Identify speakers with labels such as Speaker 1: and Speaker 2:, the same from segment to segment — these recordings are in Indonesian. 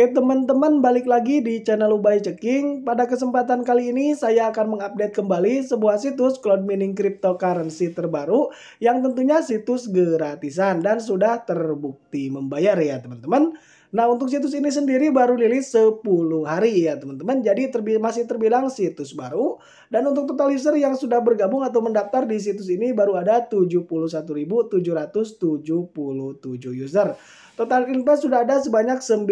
Speaker 1: Oke teman-teman balik lagi di channel Ubay Ceking. Pada kesempatan kali ini saya akan mengupdate kembali sebuah situs cloud mining cryptocurrency terbaru yang tentunya situs gratisan dan sudah terbukti membayar ya teman-teman. Nah, untuk situs ini sendiri baru rilis 10 hari ya, teman-teman. Jadi terbi masih terbilang situs baru dan untuk total user yang sudah bergabung atau mendaftar di situs ini baru ada 71.777 user. Total invest sudah ada sebanyak 9.000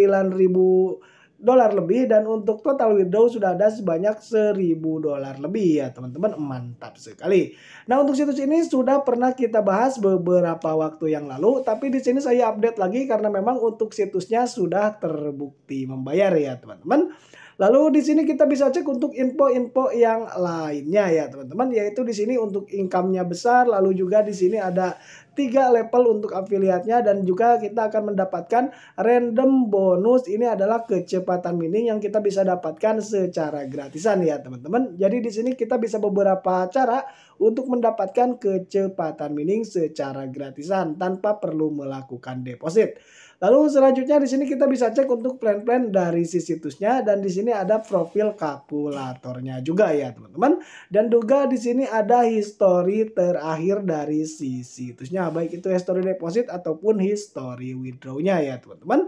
Speaker 1: dolar lebih dan untuk total withdraw sudah ada sebanyak 1000 dolar lebih ya teman-teman mantap sekali. Nah untuk situs ini sudah pernah kita bahas beberapa waktu yang lalu tapi di sini saya update lagi karena memang untuk situsnya sudah terbukti membayar ya teman-teman. Lalu di sini kita bisa cek untuk info-info yang lainnya ya teman-teman yaitu di sini untuk income-nya besar lalu juga di sini ada tiga level untuk afiliatnya dan juga kita akan mendapatkan random bonus ini adalah kecepatan mining yang kita bisa dapatkan secara gratisan ya teman-teman. Jadi di sini kita bisa beberapa cara untuk mendapatkan kecepatan mining secara gratisan tanpa perlu melakukan deposit. Lalu selanjutnya di sini kita bisa cek untuk plan-plan dari si situsnya dan di sini ada profil kalkulatornya juga ya teman-teman. Dan juga di sini ada history terakhir dari si situsnya baik itu history deposit ataupun history withdrawnya ya teman-teman.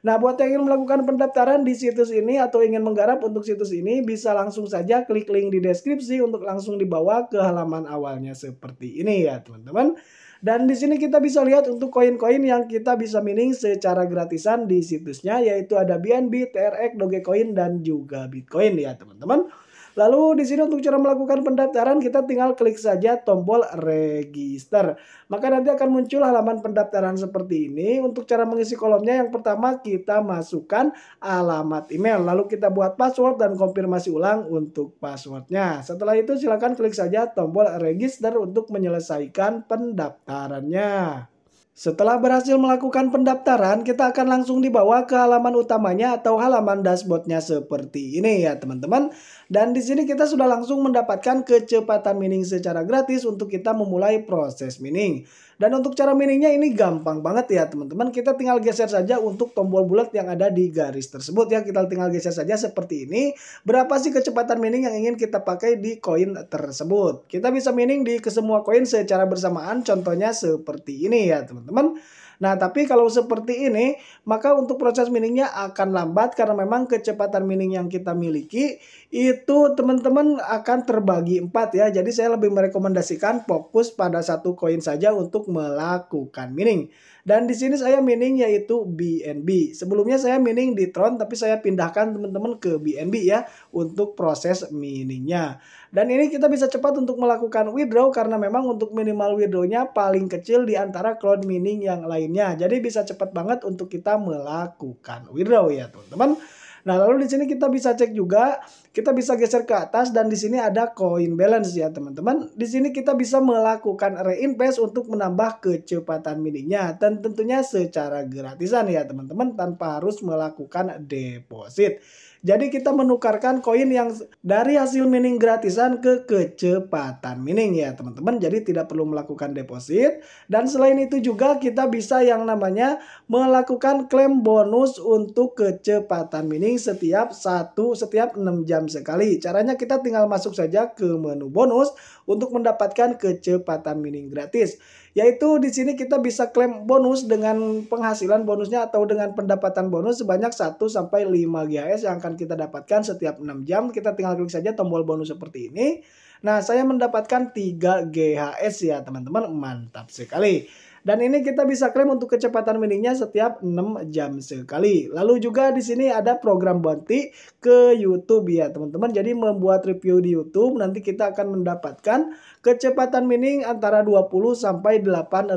Speaker 1: Nah, buat yang ingin melakukan pendaftaran di situs ini atau ingin menggarap untuk situs ini, bisa langsung saja klik link di deskripsi untuk langsung dibawa ke halaman awalnya seperti ini ya, teman-teman. Dan di sini kita bisa lihat untuk koin-koin yang kita bisa mining secara gratisan di situsnya yaitu ada BNB, TRX, Dogecoin dan juga Bitcoin ya teman-teman. Lalu di sini untuk cara melakukan pendaftaran kita tinggal klik saja tombol register. Maka nanti akan muncul halaman pendaftaran seperti ini. Untuk cara mengisi kolomnya yang pertama kita masukkan alamat email. Lalu kita buat password dan konfirmasi ulang untuk passwordnya. Setelah itu silakan klik saja tombol register untuk menyelesaikan pendaftarannya. Setelah berhasil melakukan pendaftaran, kita akan langsung dibawa ke halaman utamanya atau halaman dashboardnya seperti ini ya teman-teman. Dan di sini kita sudah langsung mendapatkan kecepatan mining secara gratis untuk kita memulai proses mining. Dan untuk cara miningnya ini gampang banget ya teman-teman. Kita tinggal geser saja untuk tombol bulat yang ada di garis tersebut ya. Kita tinggal geser saja seperti ini. Berapa sih kecepatan mining yang ingin kita pakai di koin tersebut. Kita bisa mining di kesemua koin secara bersamaan. Contohnya seperti ini ya teman-teman. Nah, tapi kalau seperti ini, maka untuk proses miningnya akan lambat karena memang kecepatan mining yang kita miliki itu teman-teman akan terbagi empat ya. Jadi saya lebih merekomendasikan fokus pada satu koin saja untuk melakukan mining. Dan di sini saya mining yaitu BNB. Sebelumnya saya mining di Tron tapi saya pindahkan teman-teman ke BNB ya untuk proses miningnya. Dan ini kita bisa cepat untuk melakukan withdraw karena memang untuk minimal withdrawnya paling kecil di antara cloud mining yang lain lainnya. Jadi bisa cepat banget untuk kita melakukan withdraw ya teman-teman. Nah, lalu di sini kita bisa cek juga, kita bisa geser ke atas dan di sini ada coin balance ya, teman-teman. Di sini kita bisa melakukan reinvest untuk menambah kecepatan mininya dan tentunya secara gratisan ya, teman-teman, tanpa harus melakukan deposit. Jadi kita menukarkan koin yang dari hasil mining gratisan ke kecepatan mining ya teman-teman. Jadi tidak perlu melakukan deposit. Dan selain itu juga kita bisa yang namanya melakukan klaim bonus untuk kecepatan mining setiap satu setiap 6 jam sekali. Caranya kita tinggal masuk saja ke menu bonus untuk mendapatkan kecepatan mining gratis. Yaitu di sini kita bisa klaim bonus dengan penghasilan bonusnya atau dengan pendapatan bonus sebanyak 1 sampai 5 GHS yang akan akan kita dapatkan setiap 6 jam. Kita tinggal klik saja tombol bonus seperti ini. Nah, saya mendapatkan 3 GHS ya teman-teman. Mantap sekali. Dan ini kita bisa klaim untuk kecepatan miningnya setiap 6 jam sekali. Lalu juga di sini ada program bounty ke YouTube ya teman-teman. Jadi membuat review di YouTube nanti kita akan mendapatkan kecepatan mining antara 20 sampai 8000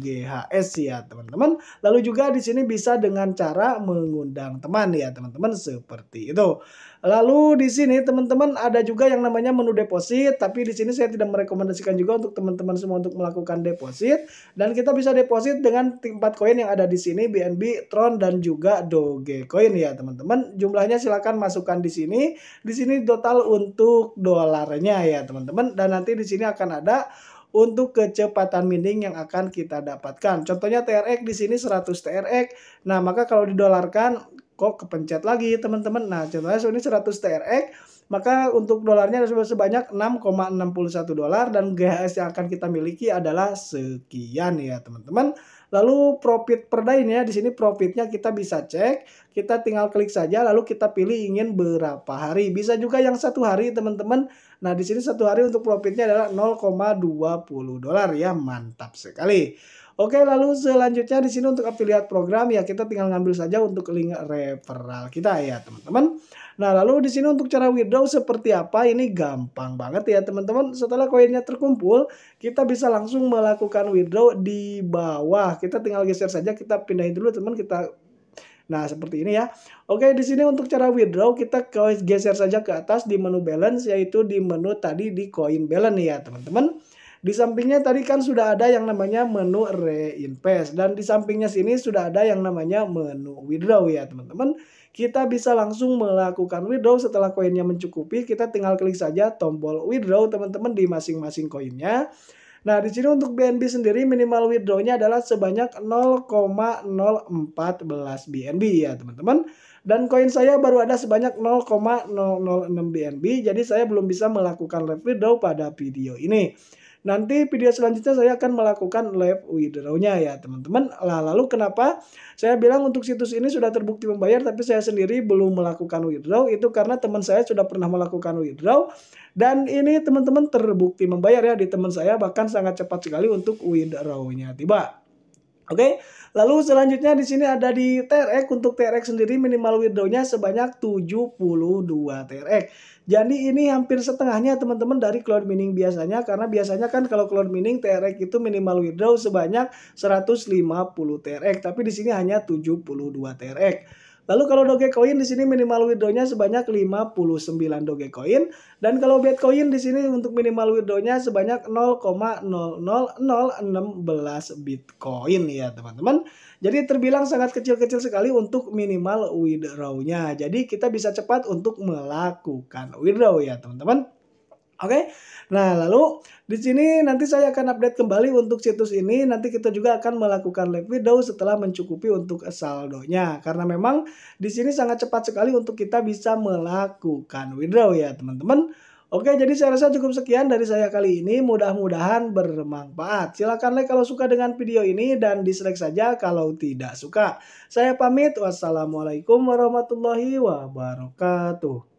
Speaker 1: GHS ya teman-teman. Lalu juga di sini bisa dengan cara mengundang teman ya teman-teman seperti itu. Lalu di sini teman-teman ada juga yang namanya menu deposit tapi di sini saya tidak merekomendasikan juga untuk teman-teman semua untuk melakukan deposit dan kita bisa deposit dengan tempat koin yang ada di sini BNB, Tron dan juga Dogecoin ya teman-teman. Jumlahnya silahkan masukkan di sini. Di sini total untuk dolarnya ya teman-teman dan nanti di sini akan ada untuk kecepatan mining yang akan kita dapatkan. Contohnya TRX di sini 100 TRX. Nah, maka kalau didolarkan kok kepencet lagi teman-teman. Nah, contohnya ini 100 TRX maka untuk dolarnya sebanyak 6,61 dolar dan GHS yang akan kita miliki adalah sekian ya teman-teman. Lalu profit per day ya di sini profitnya kita bisa cek, kita tinggal klik saja lalu kita pilih ingin berapa hari. Bisa juga yang satu hari teman-teman. Nah di sini satu hari untuk profitnya adalah 0,20 dolar ya mantap sekali. Oke, lalu selanjutnya di sini untuk affiliate program ya kita tinggal ngambil saja untuk link referral kita ya, teman-teman. Nah, lalu di sini untuk cara withdraw seperti apa? Ini gampang banget ya, teman-teman. Setelah koinnya terkumpul, kita bisa langsung melakukan withdraw di bawah. Kita tinggal geser saja, kita pindahin dulu teman, kita Nah, seperti ini ya. Oke, di sini untuk cara withdraw kita geser saja ke atas di menu balance yaitu di menu tadi di coin balance ya, teman-teman. Di sampingnya tadi kan sudah ada yang namanya menu reinvest dan di sampingnya sini sudah ada yang namanya menu withdraw ya teman-teman. Kita bisa langsung melakukan withdraw setelah koinnya mencukupi, kita tinggal klik saja tombol withdraw teman-teman di masing-masing koinnya. Nah, di sini untuk BNB sendiri minimal withdraw-nya adalah sebanyak 0,014 BNB ya, teman-teman. Dan koin saya baru ada sebanyak 0,006 BNB, jadi saya belum bisa melakukan live withdraw pada video ini. Nanti video selanjutnya saya akan melakukan live withdraw-nya ya teman-teman. Lah lalu kenapa saya bilang untuk situs ini sudah terbukti membayar tapi saya sendiri belum melakukan withdraw itu karena teman saya sudah pernah melakukan withdraw dan ini teman-teman terbukti membayar ya di teman saya bahkan sangat cepat sekali untuk withdraw-nya tiba. Oke, lalu selanjutnya di sini ada di TRX. Untuk TRX sendiri minimal window-nya sebanyak 72 TRX. Jadi ini hampir setengahnya teman-teman dari cloud mining biasanya. Karena biasanya kan kalau cloud mining TRX itu minimal withdraw sebanyak 150 TRX. Tapi di sini hanya 72 TRX. Lalu kalau Dogecoin di sini minimal withdrawnya sebanyak 59 Dogecoin dan kalau Bitcoin di sini untuk minimal withdrawnya sebanyak 0,00016 Bitcoin ya teman-teman. Jadi terbilang sangat kecil-kecil sekali untuk minimal withdrawnya. Jadi kita bisa cepat untuk melakukan withdraw ya teman-teman. Oke, okay? nah lalu di sini nanti saya akan update kembali untuk situs ini. Nanti kita juga akan melakukan live video setelah mencukupi untuk saldonya. Karena memang di sini sangat cepat sekali untuk kita bisa melakukan withdraw ya teman-teman. Oke, jadi saya rasa cukup sekian dari saya kali ini. Mudah-mudahan bermanfaat. Silahkan like kalau suka dengan video ini dan dislike saja kalau tidak suka. Saya pamit. Wassalamualaikum warahmatullahi wabarakatuh.